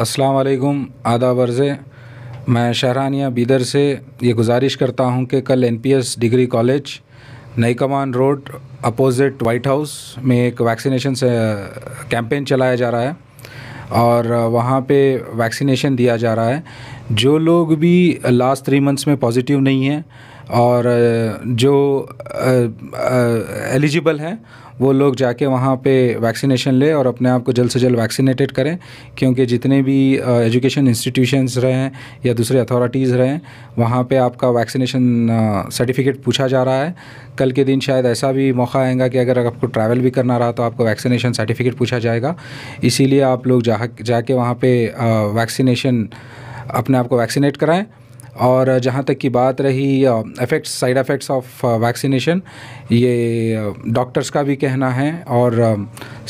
अस्सलाम वालेकुम आदाब अर्ज़े मैं शहरानिया बीदर से ये गुजारिश करता हूँ कि कल N P S degree college Nai Kaman road opposite white house में एक वैक्सीनेशन से कैंपेन चलाया जा रहा है और वहाँ पे वैक्सीनेशन दिया जा रहा है जो लोग भी लास्ट थ्री मंथ्स में पॉजिटिव नहीं हैं और जो एलिजिबल हैं वो लोग जाके वहाँ पे वैक्सीनेशन लें और अपने आप को जल्द से जल्द वैक्सीनेटेड करें क्योंकि जितने भी एजुकेशन इंस्टीट्यूशंस रहें या दूसरे अथॉरिटीज़ हैं वहाँ पे आपका वैक्सीनेशन सर्टिफिकेट पूछा जा रहा है कल के दिन शायद ऐसा भी मौका आएगा कि अगर आपको ट्रैवल भी करना रहा तो आपको वैक्सीनेशन सर्टिफिकेट पूछा जाएगा इसीलिए आप लोग जा जाके वहाँ पर वैक्सीनेशन अपने आप को वैक्सीनेट कराएँ और जहाँ तक की बात रही effects side effects of vaccination ये डॉक्टर्स का भी कहना है और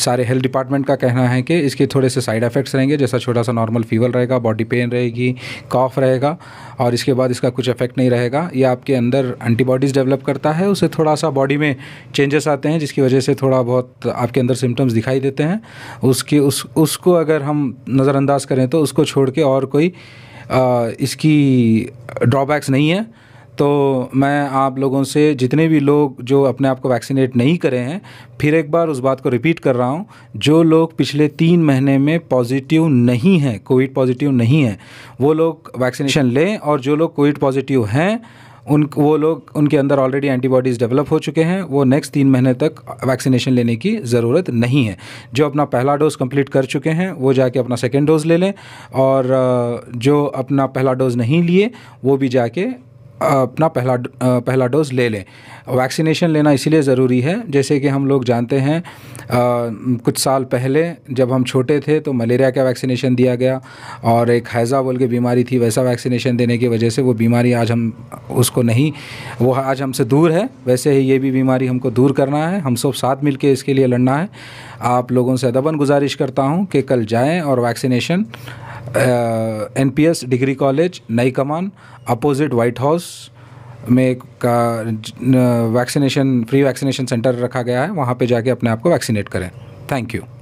सारे हेल्थ डिपार्टमेंट का कहना है कि इसके थोड़े से साइड इफ़ेक्ट्स रहेंगे जैसा छोटा सा नॉर्मल फीवर रहेगा बॉडी पेन रहेगी कॉफ़ रहेगा और इसके बाद इसका कुछ इफेक्ट नहीं रहेगा ये आपके अंदर एंटीबॉडीज़ डेवलप करता है उसे थोड़ा सा बॉडी में चेंजेस आते हैं जिसकी वजह से थोड़ा बहुत आपके अंदर सिम्टम्स दिखाई देते हैं उसके उस उसको अगर हम नज़रअंदाज करें तो उसको छोड़ के और कोई इसकी ड्रॉबैक्स नहीं है तो मैं आप लोगों से जितने भी लोग जो अपने आप को वैक्सीनेट नहीं करे हैं फिर एक बार उस बात को रिपीट कर रहा हूँ जो लोग पिछले तीन महीने में पॉजिटिव नहीं हैं कोविड पॉजिटिव नहीं है वो लोग वैक्सीनेशन लें और जो लोग कोविड पॉजिटिव हैं उन वो लोग उनके अंदर ऑलरेडी एंटीबॉडीज़ डेवलप हो चुके हैं वो नेक्स्ट तीन महीने तक वैक्सीनेशन लेने की ज़रूरत नहीं है जो अपना पहला डोज़ कंप्लीट कर चुके हैं वो जाके अपना सेकेंड डोज़ ले लें और जो अपना पहला डोज़ नहीं लिए वो भी जाके अपना पहला पहला डोज ले लें वैक्सीनेशन लेना इसीलिए ज़रूरी है जैसे कि हम लोग जानते हैं आ, कुछ साल पहले जब हम छोटे थे तो मलेरिया का वैक्सीनेशन दिया गया और एक हैज़ा बोल के बीमारी थी वैसा वैक्सीनेशन देने की वजह से वो बीमारी आज हम उसको नहीं वो आज हमसे दूर है वैसे ही ये भी बीमारी हमको दूर करना है हम सब साथ मिल इसके लिए लड़ना है आप लोगों से अदबन गुजारिश करता हूँ कि कल जाएँ और vaccination N P S degree college Nai Kaman opposite white house में का वैक्सीनेशन फ्री वैक्सीनेशन सेंटर रखा गया है वहाँ पे जाके अपने आप को वैक्सीनेट करें थैंक यू